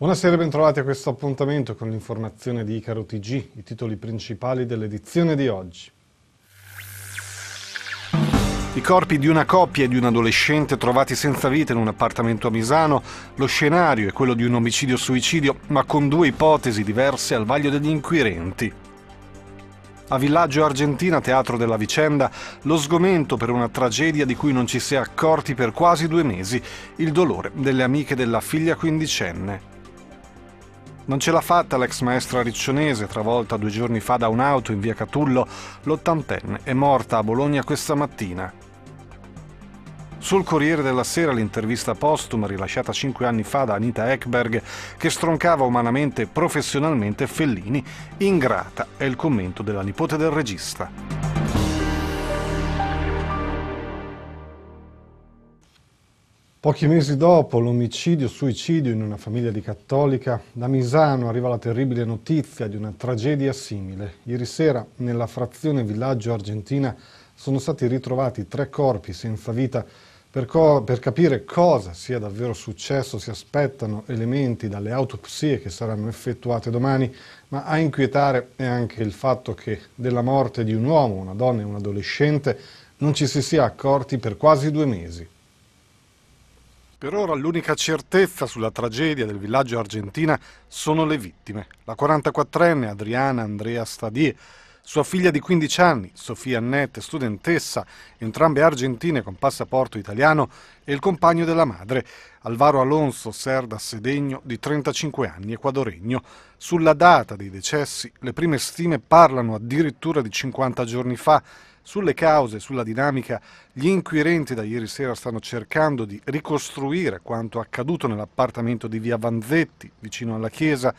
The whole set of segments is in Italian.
Buonasera e bentrovati a questo appuntamento con l'informazione di Icaro TG, i titoli principali dell'edizione di oggi. I corpi di una coppia e di un adolescente trovati senza vita in un appartamento a Misano, lo scenario è quello di un omicidio-suicidio, ma con due ipotesi diverse al vaglio degli inquirenti. A Villaggio Argentina, teatro della vicenda, lo sgomento per una tragedia di cui non ci si è accorti per quasi due mesi, il dolore delle amiche della figlia quindicenne. Non ce l'ha fatta l'ex maestra riccionese, travolta due giorni fa da un'auto in via Catullo, l'ottantenne è morta a Bologna questa mattina. Sul Corriere della Sera l'intervista postuma rilasciata cinque anni fa da Anita Ekberg che stroncava umanamente e professionalmente Fellini, ingrata è il commento della nipote del regista. Pochi mesi dopo l'omicidio-suicidio in una famiglia di cattolica, da Misano arriva la terribile notizia di una tragedia simile. Ieri sera, nella frazione Villaggio Argentina, sono stati ritrovati tre corpi senza vita. Per, per capire cosa sia davvero successo si aspettano elementi dalle autopsie che saranno effettuate domani, ma a inquietare è anche il fatto che della morte di un uomo, una donna e un adolescente non ci si sia accorti per quasi due mesi. Per ora l'unica certezza sulla tragedia del villaggio argentina sono le vittime. La 44enne Adriana Andrea Stadie, sua figlia di 15 anni, Sofia Annette, studentessa, entrambe argentine con passaporto italiano, e il compagno della madre, Alvaro Alonso Serda Sedegno, di 35 anni, equadoregno. Sulla data dei decessi, le prime stime parlano addirittura di 50 giorni fa sulle cause, sulla dinamica, gli inquirenti da ieri sera stanno cercando di ricostruire quanto accaduto nell'appartamento di via Vanzetti, vicino alla chiesa.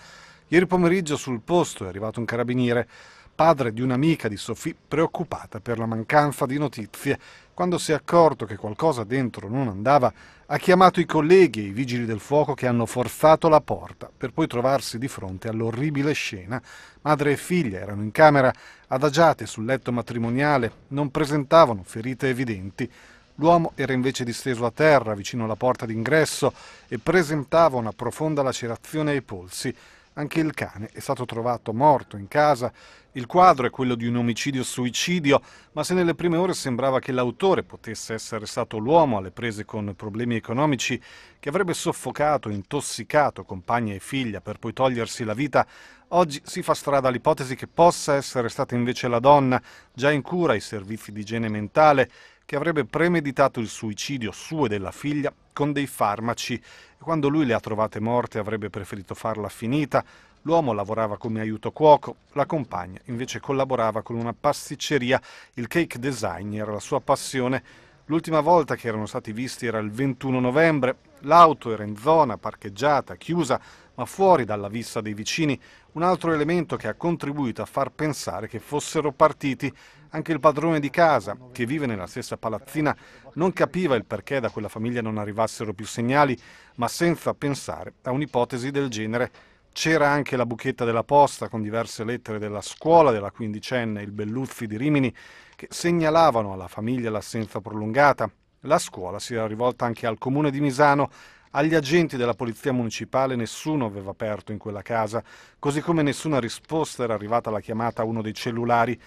Ieri pomeriggio sul posto è arrivato un carabiniere, padre di un'amica di Sofì, preoccupata per la mancanza di notizie quando si è accorto che qualcosa dentro non andava, ha chiamato i colleghi e i vigili del fuoco che hanno forzato la porta, per poi trovarsi di fronte all'orribile scena. Madre e figlia erano in camera, adagiate sul letto matrimoniale, non presentavano ferite evidenti. L'uomo era invece disteso a terra vicino alla porta d'ingresso e presentava una profonda lacerazione ai polsi. Anche il cane è stato trovato morto in casa. Il quadro è quello di un omicidio-suicidio, ma se nelle prime ore sembrava che l'autore potesse essere stato l'uomo alle prese con problemi economici, che avrebbe soffocato, intossicato compagna e figlia per poi togliersi la vita, oggi si fa strada l'ipotesi che possa essere stata invece la donna, già in cura ai servizi di igiene mentale che avrebbe premeditato il suicidio suo e della figlia con dei farmaci e quando lui le ha trovate morte avrebbe preferito farla finita. L'uomo lavorava come aiuto cuoco, la compagna invece collaborava con una pasticceria, il cake design era la sua passione. L'ultima volta che erano stati visti era il 21 novembre, l'auto era in zona parcheggiata, chiusa, ma fuori dalla vista dei vicini, un altro elemento che ha contribuito a far pensare che fossero partiti anche il padrone di casa, che vive nella stessa palazzina, non capiva il perché da quella famiglia non arrivassero più segnali, ma senza pensare a un'ipotesi del genere. C'era anche la buchetta della posta con diverse lettere della scuola della quindicenne, il Belluzzi di Rimini, che segnalavano alla famiglia l'assenza prolungata. La scuola si era rivolta anche al comune di Misano, agli agenti della polizia municipale nessuno aveva aperto in quella casa, così come nessuna risposta era arrivata alla chiamata a uno dei cellulari.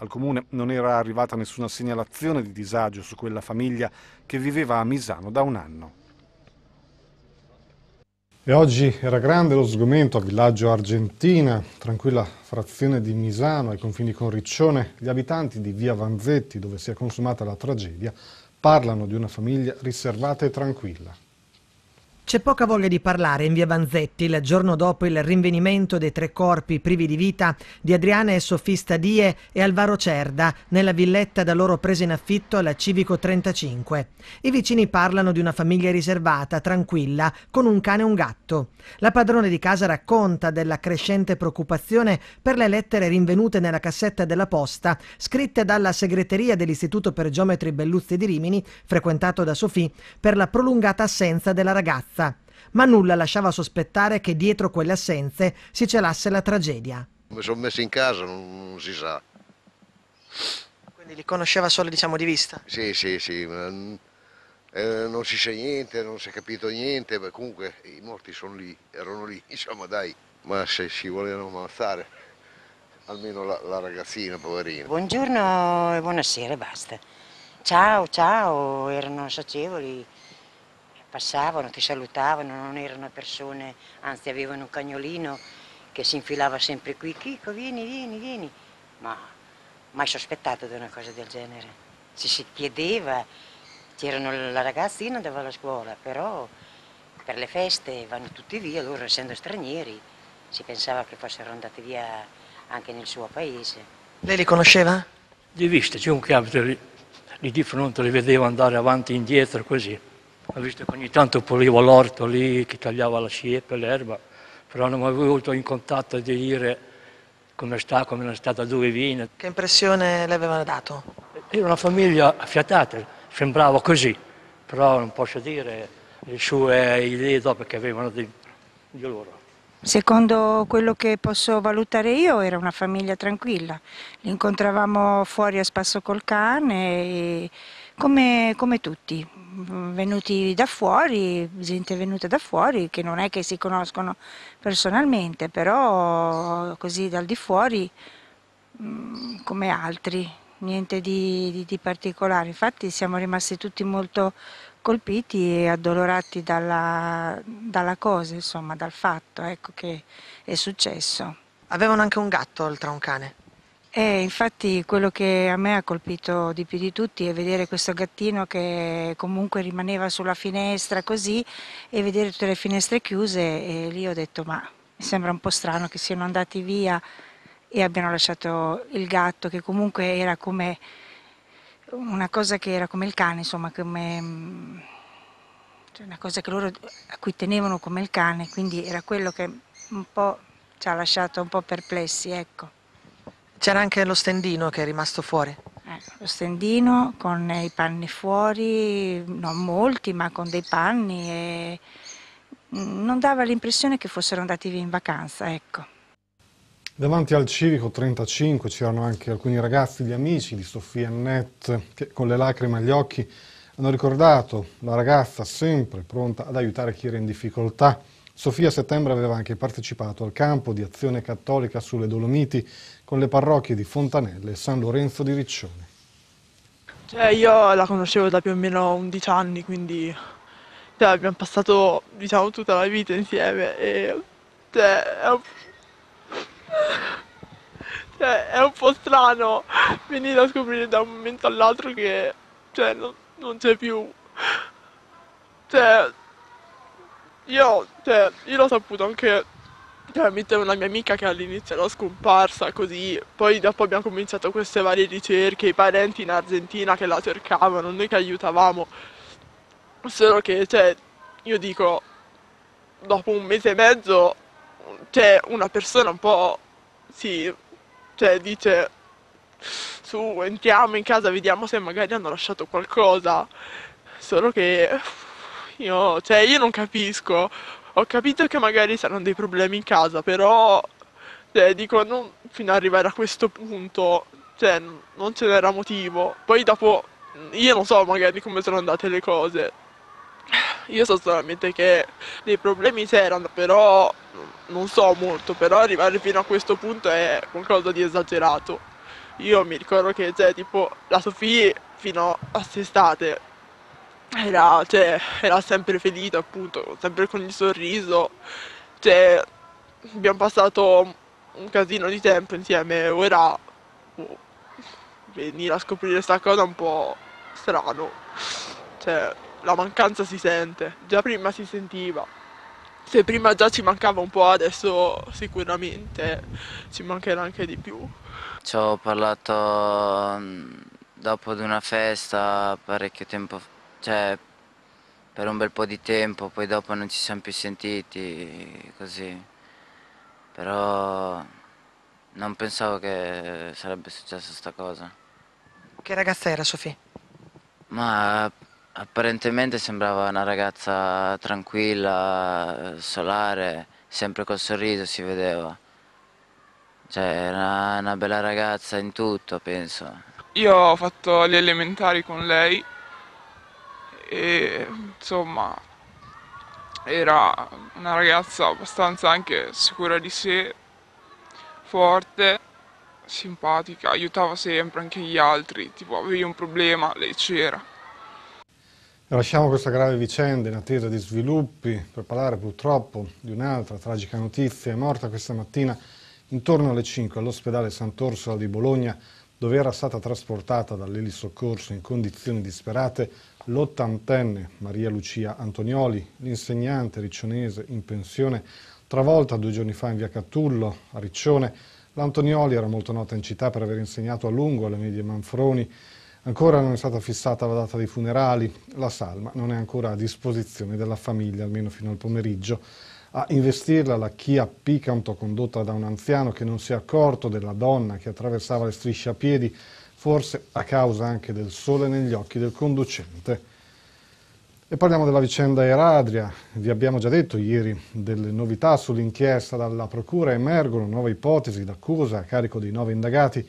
Al comune non era arrivata nessuna segnalazione di disagio su quella famiglia che viveva a Misano da un anno. E oggi era grande lo sgomento a Villaggio Argentina, tranquilla frazione di Misano ai confini con Riccione. Gli abitanti di via Vanzetti, dove si è consumata la tragedia, parlano di una famiglia riservata e tranquilla. C'è poca voglia di parlare in via Vanzetti il giorno dopo il rinvenimento dei tre corpi privi di vita di Adriana e Sofista Die e Alvaro Cerda nella villetta da loro presa in affitto alla Civico 35. I vicini parlano di una famiglia riservata, tranquilla, con un cane e un gatto. La padrone di casa racconta della crescente preoccupazione per le lettere rinvenute nella cassetta della posta scritte dalla segreteria dell'Istituto per Geometri Belluzzi di Rimini, frequentato da Sofì, per la prolungata assenza della ragazza vista, ma nulla lasciava sospettare che dietro quelle assenze si celasse la tragedia. Mi sono messi in casa, non, non si sa. Quindi li conosceva solo diciamo di vista? Sì, sì, sì, eh, non si sa niente, non si è capito niente, ma comunque i morti sono lì, erano lì, insomma dai, ma se si volevano ammazzare, almeno la, la ragazzina, poverina. Buongiorno e buonasera, basta. Ciao, ciao, erano sacevoli passavano, ti salutavano, non erano persone, anzi avevano un cagnolino che si infilava sempre qui, Chico vieni, vieni, vieni, ma mai sospettato di una cosa del genere. Ci si chiedeva, c'erano la ragazzina andava alla scuola, però per le feste vanno tutti via, loro essendo stranieri si pensava che fossero andati via anche nel suo paese. Lei li conosceva? Di vista, c'è un lì, lì di fronte, li vedevo andare avanti e indietro così ho visto che ogni tanto pulivo l'orto lì, che tagliava la siepe, l'erba, però non mi avevo avuto in contatto di dire come sta, come non sta, da dove viene. Che impressione le avevano dato? Era una famiglia affiatata, sembrava così, però non posso dire le sue idee dopo che avevano di, di loro. Secondo quello che posso valutare io era una famiglia tranquilla, li incontravamo fuori a spasso col cane e come, come tutti, venuti da fuori, gente venuta da fuori che non è che si conoscono personalmente, però così dal di fuori mm, come altri, niente di, di, di particolare. Infatti siamo rimasti tutti molto colpiti e addolorati dalla, dalla cosa, insomma, dal fatto ecco, che è successo. Avevano anche un gatto oltre a un cane? Eh, infatti quello che a me ha colpito di più di tutti è vedere questo gattino che comunque rimaneva sulla finestra così e vedere tutte le finestre chiuse e lì ho detto ma mi sembra un po' strano che siano andati via e abbiano lasciato il gatto che comunque era come una cosa che era come il cane, insomma, come cioè una cosa che loro a cui tenevano come il cane, quindi era quello che un po' ci ha lasciato un po' perplessi, ecco. C'era anche lo stendino che è rimasto fuori? Eh, lo stendino con i panni fuori, non molti, ma con dei panni e mm, non dava l'impressione che fossero andati via in vacanza, ecco. Davanti al civico 35 c'erano anche alcuni ragazzi, gli amici di Sofia Annette, che con le lacrime agli occhi hanno ricordato la ragazza sempre pronta ad aiutare chi era in difficoltà. Sofia Settembre aveva anche partecipato al campo di azione cattolica sulle Dolomiti con le parrocchie di Fontanelle e San Lorenzo di Riccione. Cioè, io la conoscevo da più o meno 11 anni, quindi cioè, abbiamo passato diciamo, tutta la vita insieme e cioè, è, un... Cioè, è, un... po' strano venire a scoprire da un momento all'altro che cioè, non, non c'è più. Cioè, io, cioè, io l'ho saputo anche cioè, tramite una mia amica che all'inizio era scomparsa così, poi dopo abbiamo cominciato queste varie ricerche, i parenti in Argentina che la cercavano, noi che aiutavamo, solo che cioè, io dico, dopo un mese e mezzo cioè, una persona un po' sì, cioè, dice su entriamo in casa vediamo se magari hanno lasciato qualcosa solo che io, cioè, io non capisco. Ho capito che magari saranno dei problemi in casa, però, cioè, dico, non fino ad arrivare a questo punto, cioè, non ce n'era motivo. Poi dopo, io non so magari come sono andate le cose. Io so solamente che dei problemi c'erano, però non so molto, però arrivare fino a questo punto è qualcosa di esagerato. Io mi ricordo che, cioè, tipo, la Sofì fino a quest'estate era, cioè, era sempre felice appunto, sempre con il sorriso, cioè, abbiamo passato un casino di tempo insieme, ora oh, venire a scoprire questa cosa è un po' strano, cioè, la mancanza si sente, già prima si sentiva, se prima già ci mancava un po' adesso sicuramente ci mancherà anche di più. Ci ho parlato mm, dopo di una festa parecchio tempo fa cioè, per un bel po' di tempo, poi dopo non ci siamo più sentiti, così. Però non pensavo che sarebbe successa sta cosa. Che ragazza era Sofì? Ma apparentemente sembrava una ragazza tranquilla, solare, sempre col sorriso si vedeva. Cioè, era una bella ragazza in tutto, penso. Io ho fatto gli elementari con lei e insomma era una ragazza abbastanza anche sicura di sé, forte, simpatica, aiutava sempre anche gli altri, tipo avevi un problema, lei c'era. Lasciamo questa grave vicenda in attesa di sviluppi per parlare purtroppo di un'altra tragica notizia. È morta questa mattina intorno alle 5 all'ospedale Sant'Orsola di Bologna dove era stata trasportata dall'elisoccorso in condizioni disperate l'ottantenne Maria Lucia Antonioli, l'insegnante riccionese in pensione, travolta due giorni fa in via Catullo, a Riccione. L'Antonioli era molto nota in città per aver insegnato a lungo alle medie Manfroni. Ancora non è stata fissata la data dei funerali, la salma non è ancora a disposizione della famiglia, almeno fino al pomeriggio. A investirla la Kia Picanto condotta da un anziano che non si è accorto della donna che attraversava le strisce a piedi forse a causa anche del sole negli occhi del conducente. E parliamo della vicenda Eradria, vi abbiamo già detto ieri delle novità sull'inchiesta dalla Procura, emergono nuove ipotesi d'accusa a carico dei nove indagati.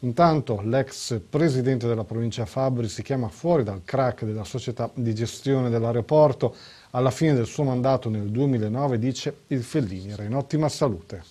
Intanto l'ex presidente della provincia Fabri si chiama fuori dal crack della società di gestione dell'aeroporto. Alla fine del suo mandato nel 2009 dice il Fellini era in ottima salute.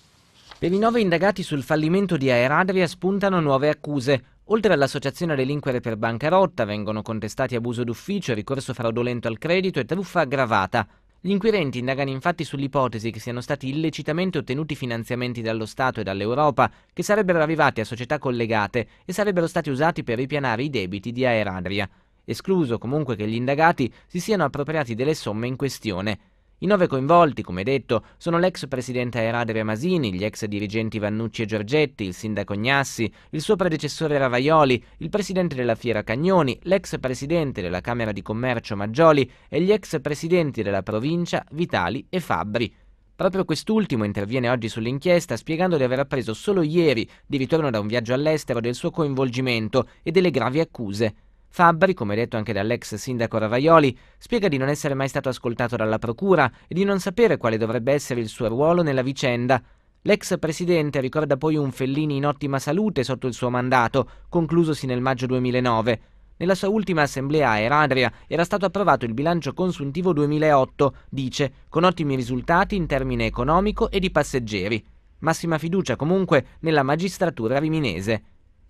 Per i nove indagati sul fallimento di Aeradria spuntano nuove accuse. Oltre all'associazione a delinquere per bancarotta vengono contestati abuso d'ufficio, ricorso fraudolento al credito e truffa aggravata. Gli inquirenti indagano infatti sull'ipotesi che siano stati illecitamente ottenuti finanziamenti dallo Stato e dall'Europa, che sarebbero arrivati a società collegate e sarebbero stati usati per ripianare i debiti di Aeradria, escluso comunque che gli indagati si siano appropriati delle somme in questione. I nove coinvolti, come detto, sono l'ex presidente Aeradere Masini, gli ex dirigenti Vannucci e Giorgetti, il sindaco Gnassi, il suo predecessore Ravaioli, il presidente della Fiera Cagnoni, l'ex presidente della Camera di Commercio Maggioli e gli ex presidenti della provincia Vitali e Fabbri. Proprio quest'ultimo interviene oggi sull'inchiesta spiegando di aver appreso solo ieri, di ritorno da un viaggio all'estero, del suo coinvolgimento e delle gravi accuse. Fabbri, come detto anche dall'ex sindaco Ravaioli, spiega di non essere mai stato ascoltato dalla procura e di non sapere quale dovrebbe essere il suo ruolo nella vicenda. L'ex presidente ricorda poi un Fellini in ottima salute sotto il suo mandato, conclusosi nel maggio 2009. Nella sua ultima assemblea a Eradria era stato approvato il bilancio consuntivo 2008, dice, con ottimi risultati in termini economico e di passeggeri. Massima fiducia comunque nella magistratura riminese.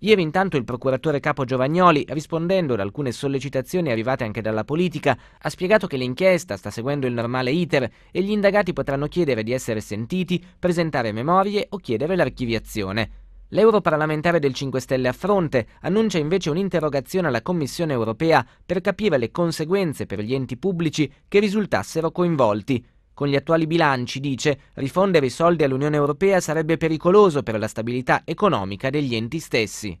Ieri intanto il procuratore capo Giovagnoli, rispondendo ad alcune sollecitazioni arrivate anche dalla politica, ha spiegato che l'inchiesta sta seguendo il normale iter e gli indagati potranno chiedere di essere sentiti, presentare memorie o chiedere l'archiviazione. L'europarlamentare del 5 Stelle a fronte annuncia invece un'interrogazione alla Commissione europea per capire le conseguenze per gli enti pubblici che risultassero coinvolti. Con gli attuali bilanci, dice, rifondere i soldi all'Unione Europea sarebbe pericoloso per la stabilità economica degli enti stessi.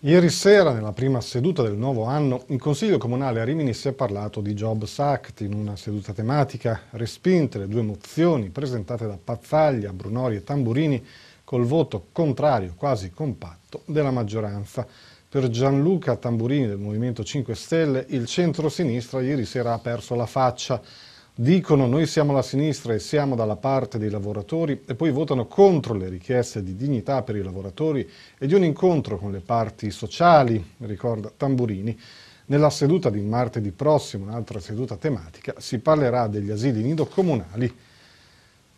Ieri sera, nella prima seduta del nuovo anno, in Consiglio Comunale a Rimini si è parlato di Jobs Act in una seduta tematica, respinte le due mozioni presentate da Pazzaglia, Brunori e Tamburini col voto contrario quasi compatto della maggioranza. Per Gianluca Tamburini del Movimento 5 Stelle il centro-sinistra ieri sera ha perso la faccia dicono noi siamo la sinistra e siamo dalla parte dei lavoratori e poi votano contro le richieste di dignità per i lavoratori e di un incontro con le parti sociali, ricorda Tamburini. Nella seduta di martedì prossimo, un'altra seduta tematica, si parlerà degli asili nido comunali.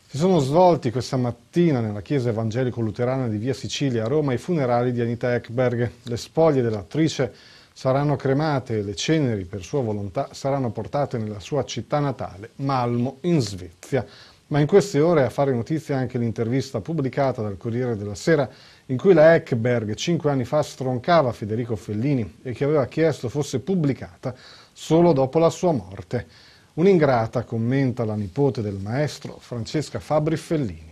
Si sono svolti questa mattina nella chiesa evangelico-luterana di Via Sicilia a Roma i funerali di Anita Eckberg. Le spoglie dell'attrice Saranno cremate e le ceneri, per sua volontà, saranno portate nella sua città natale, Malmo, in Svezia. Ma in queste ore a fare notizia anche l'intervista pubblicata dal Corriere della Sera in cui la Eckberg cinque anni fa stroncava Federico Fellini e che aveva chiesto fosse pubblicata solo dopo la sua morte. Un'ingrata, commenta la nipote del maestro Francesca Fabri Fellini.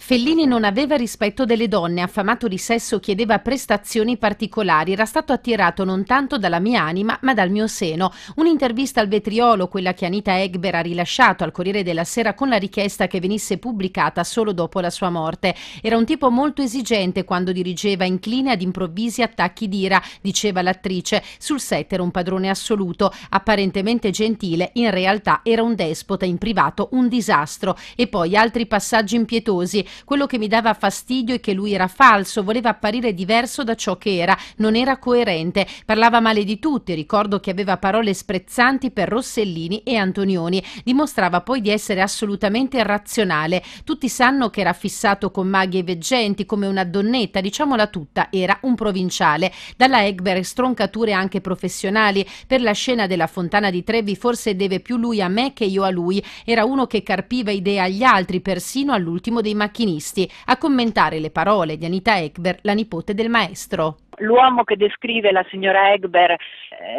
Fellini non aveva rispetto delle donne, affamato di sesso chiedeva prestazioni particolari, era stato attirato non tanto dalla mia anima ma dal mio seno. Un'intervista al vetriolo, quella che Anita Egber ha rilasciato al Corriere della Sera con la richiesta che venisse pubblicata solo dopo la sua morte. Era un tipo molto esigente quando dirigeva, incline ad improvvisi attacchi d'ira, diceva l'attrice. Sul set era un padrone assoluto, apparentemente gentile, in realtà era un despota, in privato un disastro. E poi altri passaggi impietosi. Quello che mi dava fastidio è che lui era falso, voleva apparire diverso da ciò che era, non era coerente, parlava male di tutti, ricordo che aveva parole sprezzanti per Rossellini e Antonioni, dimostrava poi di essere assolutamente razionale. Tutti sanno che era fissato con maghi e veggenti, come una donnetta, diciamola tutta, era un provinciale. Dalla Egberg stroncature anche professionali, per la scena della Fontana di Trevi forse deve più lui a me che io a lui, era uno che carpiva idee agli altri, persino all'ultimo dei macchinari macchinisti a commentare le parole di Anita Ekber, la nipote del maestro. L'uomo che descrive la signora Egber eh,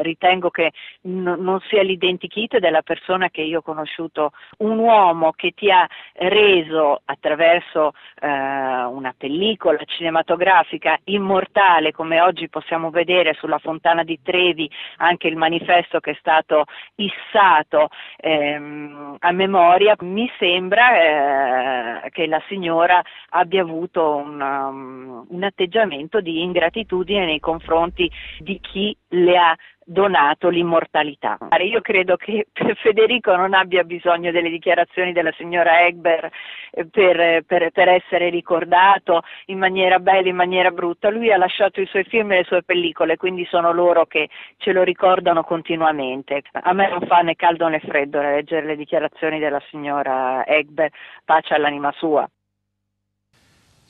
ritengo che n- non sia l'identikit della persona che io ho conosciuto, un uomo che ti ha reso attraverso eh, una pellicola cinematografica immortale come oggi possiamo vedere sulla Fontana di Trevi, anche il manifesto che è stato issato ehm, a memoria, mi sembra eh, che la signora abbia avuto un, um, un atteggiamento di ingratitudine gratitudine nei confronti di chi le ha donato l'immortalità. Io credo che Federico non abbia bisogno delle dichiarazioni della signora Egber eh, per, per, per, essere ricordato in maniera bella, in maniera brutta. Lui ha lasciato i suoi film e le sue pellicole, quindi sono loro che ce lo ricordano continuamente. A me non fa né caldo né freddo leggere le dichiarazioni della signora Egber, pace all'anima sua.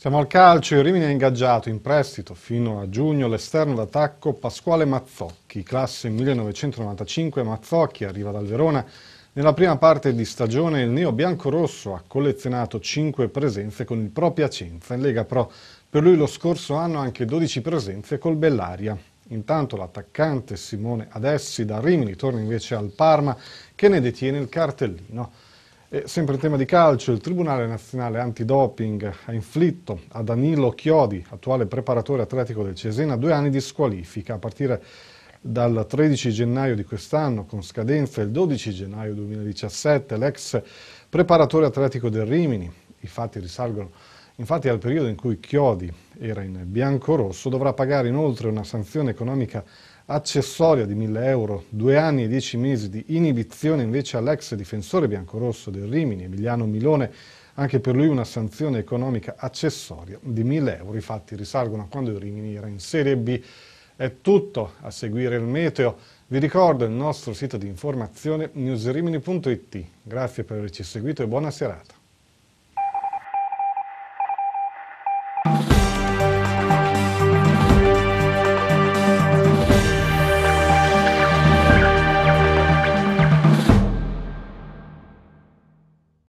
Siamo al calcio, il Rimini è ingaggiato in prestito fino a giugno l'esterno d'attacco Pasquale Mazzocchi, classe 1995, Mazzocchi arriva dal Verona. Nella prima parte di stagione il neo biancorosso ha collezionato 5 presenze con il proprio Piacenza in Lega Pro. Per lui lo scorso anno anche 12 presenze col Bellaria. Intanto l'attaccante Simone Adessi da Rimini torna invece al Parma che ne detiene il cartellino. E sempre in tema di calcio, il Tribunale Nazionale Antidoping ha inflitto a Danilo Chiodi, attuale preparatore atletico del Cesena, due anni di squalifica a partire dal 13 gennaio di quest'anno, con scadenza il 12 gennaio 2017, l'ex preparatore atletico del Rimini, i fatti risalgono infatti al periodo in cui Chiodi era in bianco-rosso, dovrà pagare inoltre una sanzione economica accessoria di 1000 euro, due anni e dieci mesi di inibizione invece all'ex difensore biancorosso del Rimini, Emiliano Milone, anche per lui una sanzione economica accessoria di 1000 euro, i fatti risalgono a quando il Rimini era in Serie B. È tutto a seguire il meteo. Vi ricordo il nostro sito di informazione newsrimini.it. Grazie per averci seguito e buona serata.